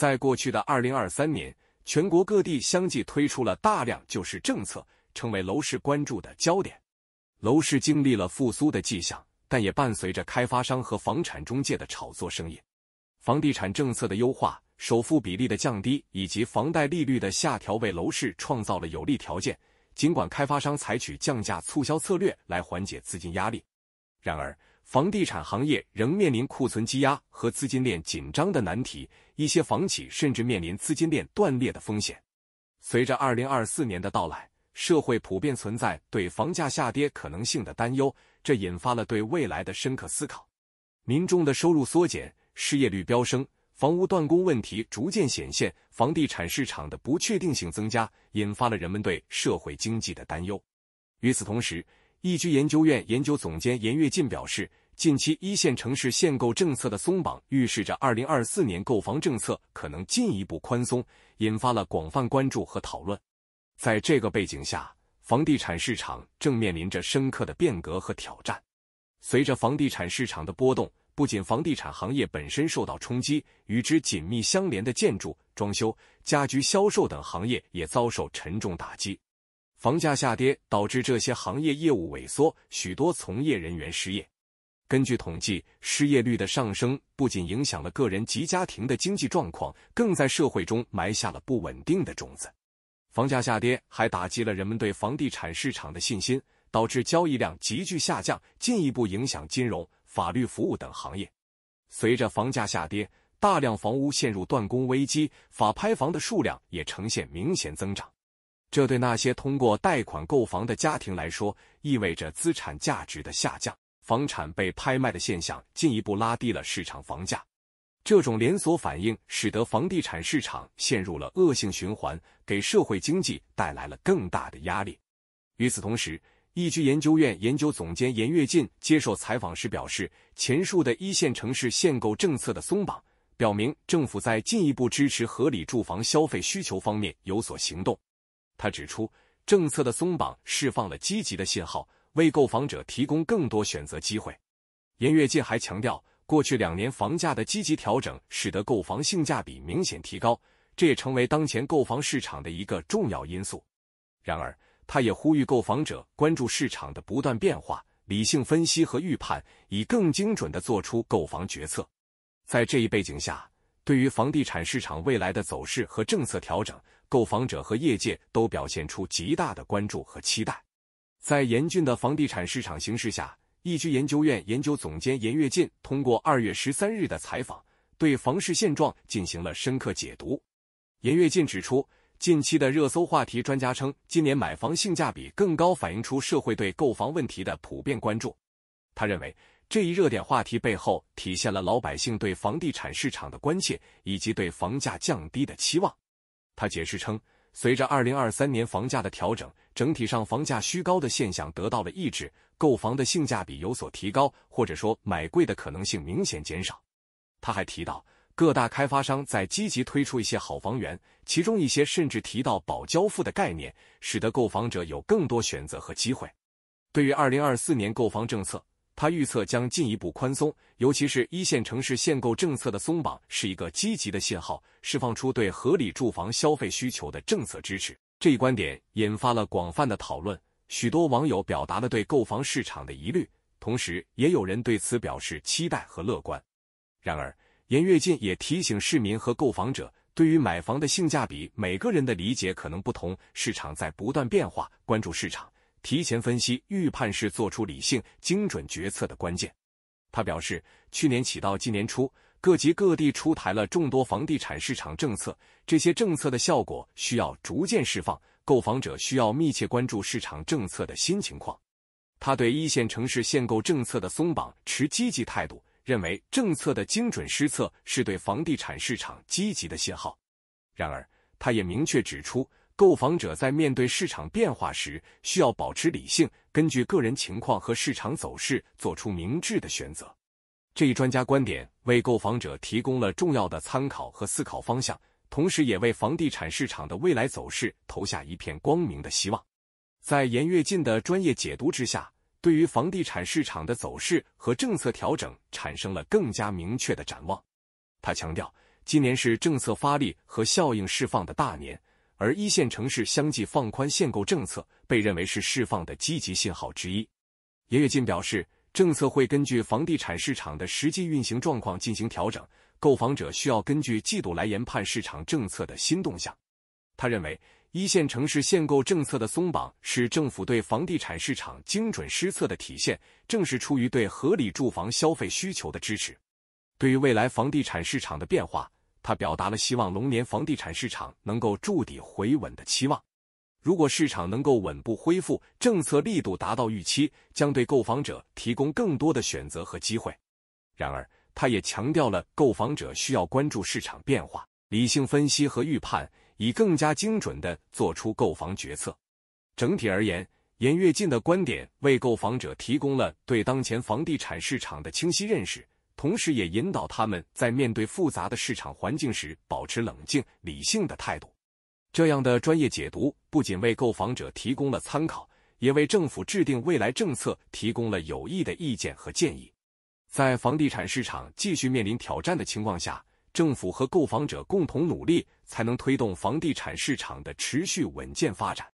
在过去的二零二三年，全国各地相继推出了大量救市政策，成为楼市关注的焦点。楼市经历了复苏的迹象，但也伴随着开发商和房产中介的炒作声音。房地产政策的优化、首付比例的降低以及房贷利率的下调，为楼市创造了有利条件。尽管开发商采取降价促销策略来缓解资金压力。然而，房地产行业仍面临库存积压和资金链紧张的难题，一些房企甚至面临资金链断裂的风险。随着二零二四年的到来，社会普遍存在对房价下跌可能性的担忧，这引发了对未来的深刻思考。民众的收入缩减，失业率飙升，房屋断供问题逐渐显现，房地产市场的不确定性增加，引发了人们对社会经济的担忧。与此同时，易居研究院研究总监严跃进表示，近期一线城市限购政策的松绑，预示着二零二四年购房政策可能进一步宽松，引发了广泛关注和讨论。在这个背景下，房地产市场正面临着深刻的变革和挑战。随着房地产市场的波动，不仅房地产行业本身受到冲击，与之紧密相连的建筑、装修、家居销售等行业也遭受沉重打击。房价下跌导致这些行业业务萎缩，许多从业人员失业。根据统计，失业率的上升不仅影响了个人及家庭的经济状况，更在社会中埋下了不稳定的种子。房价下跌还打击了人们对房地产市场的信心，导致交易量急剧下降，进一步影响金融、法律服务等行业。随着房价下跌，大量房屋陷入断供危机，法拍房的数量也呈现明显增长。这对那些通过贷款购房的家庭来说，意味着资产价值的下降，房产被拍卖的现象进一步拉低了市场房价。这种连锁反应使得房地产市场陷入了恶性循环，给社会经济带来了更大的压力。与此同时，易居研究院研究总监严跃进接受采访时表示，前述的一线城市限购政策的松绑，表明政府在进一步支持合理住房消费需求方面有所行动。他指出，政策的松绑释放了积极的信号，为购房者提供更多选择机会。严跃进还强调，过去两年房价的积极调整，使得购房性价比明显提高，这也成为当前购房市场的一个重要因素。然而，他也呼吁购房者关注市场的不断变化，理性分析和预判，以更精准的做出购房决策。在这一背景下。对于房地产市场未来的走势和政策调整，购房者和业界都表现出极大的关注和期待。在严峻的房地产市场形势下，易居研究院研究总监严跃进通过二月十三日的采访，对房市现状进行了深刻解读。严跃进指出，近期的热搜话题，专家称今年买房性价比更高，反映出社会对购房问题的普遍关注。他认为。这一热点话题背后体现了老百姓对房地产市场的关切，以及对房价降低的期望。他解释称，随着二零二三年房价的调整，整体上房价虚高的现象得到了抑制，购房的性价比有所提高，或者说买贵的可能性明显减少。他还提到，各大开发商在积极推出一些好房源，其中一些甚至提到保交付的概念，使得购房者有更多选择和机会。对于二零二四年购房政策，他预测将进一步宽松，尤其是一线城市限购政策的松绑是一个积极的信号，释放出对合理住房消费需求的政策支持。这一观点引发了广泛的讨论，许多网友表达了对购房市场的疑虑，同时也有人对此表示期待和乐观。然而，严跃进也提醒市民和购房者，对于买房的性价比，每个人的理解可能不同，市场在不断变化，关注市场。提前分析、预判是做出理性、精准决策的关键。他表示，去年起到今年初，各级各地出台了众多房地产市场政策，这些政策的效果需要逐渐释放，购房者需要密切关注市场政策的新情况。他对一线城市限购政策的松绑持积极态度，认为政策的精准施策是对房地产市场积极的信号。然而，他也明确指出。购房者在面对市场变化时，需要保持理性，根据个人情况和市场走势做出明智的选择。这一专家观点为购房者提供了重要的参考和思考方向，同时也为房地产市场的未来走势投下一片光明的希望。在严跃进的专业解读之下，对于房地产市场的走势和政策调整产生了更加明确的展望。他强调，今年是政策发力和效应释放的大年。而一线城市相继放宽限购政策，被认为是释放的积极信号之一。严跃进表示，政策会根据房地产市场的实际运行状况进行调整，购房者需要根据季度来研判市场政策的新动向。他认为，一线城市限购政策的松绑是政府对房地产市场精准施策的体现，正是出于对合理住房消费需求的支持。对于未来房地产市场的变化。他表达了希望龙年房地产市场能够筑底回稳的期望。如果市场能够稳步恢复，政策力度达到预期，将对购房者提供更多的选择和机会。然而，他也强调了购房者需要关注市场变化，理性分析和预判，以更加精准的做出购房决策。整体而言，严跃进的观点为购房者提供了对当前房地产市场的清晰认识。同时，也引导他们在面对复杂的市场环境时保持冷静、理性的态度。这样的专业解读不仅为购房者提供了参考，也为政府制定未来政策提供了有益的意见和建议。在房地产市场继续面临挑战的情况下，政府和购房者共同努力，才能推动房地产市场的持续稳健发展。